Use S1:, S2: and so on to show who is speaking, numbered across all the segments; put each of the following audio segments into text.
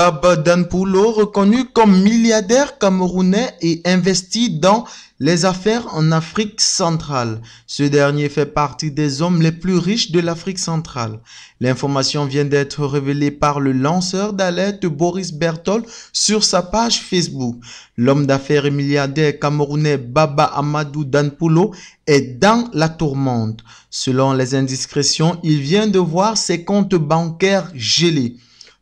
S1: Baba Danpoulo reconnu comme milliardaire camerounais et investi dans les affaires en Afrique centrale. Ce dernier fait partie des hommes les plus riches de l'Afrique centrale. L'information vient d'être révélée par le lanceur d'alerte Boris Berthold sur sa page Facebook. L'homme d'affaires et milliardaire camerounais Baba Amadou Danpoulo est dans la tourmente. Selon les indiscrétions, il vient de voir ses comptes bancaires gelés.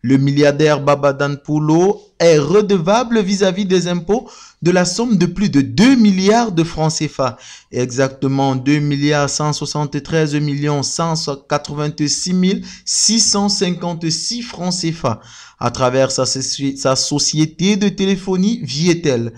S1: Le milliardaire Babadan Poulot est redevable vis-à-vis des impôts de la somme de plus de 2 milliards de francs CFA. Exactement 2 milliards 173 millions 186 656 francs CFA à travers sa, sa société de téléphonie Vietel.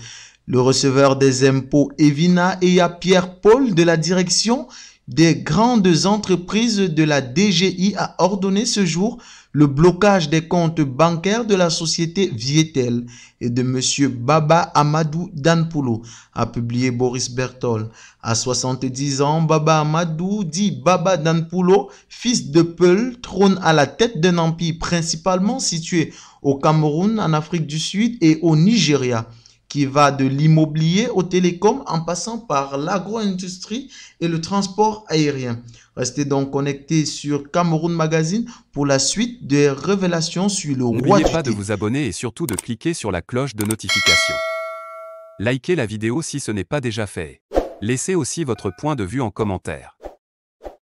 S1: Le receveur des impôts Evina et à Pierre-Paul de la direction des grandes entreprises de la DGI a ordonné ce jour le blocage des comptes bancaires de la société Vietel et de M. Baba Amadou Danpoulou, a publié Boris Bertol. À 70 ans, Baba Amadou, dit Baba Danpoulou, fils de Peul, trône à la tête d'un empire principalement situé au Cameroun, en Afrique du Sud et au Nigeria qui va de l'immobilier au télécom en passant par l'agro-industrie et le transport aérien. Restez donc connectés sur Cameroun Magazine pour la suite des révélations sur le roi. N'oubliez pas de
S2: vous abonner et surtout de cliquer sur la cloche de notification. Likez la vidéo si ce n'est pas déjà fait. Laissez aussi votre point de vue en commentaire.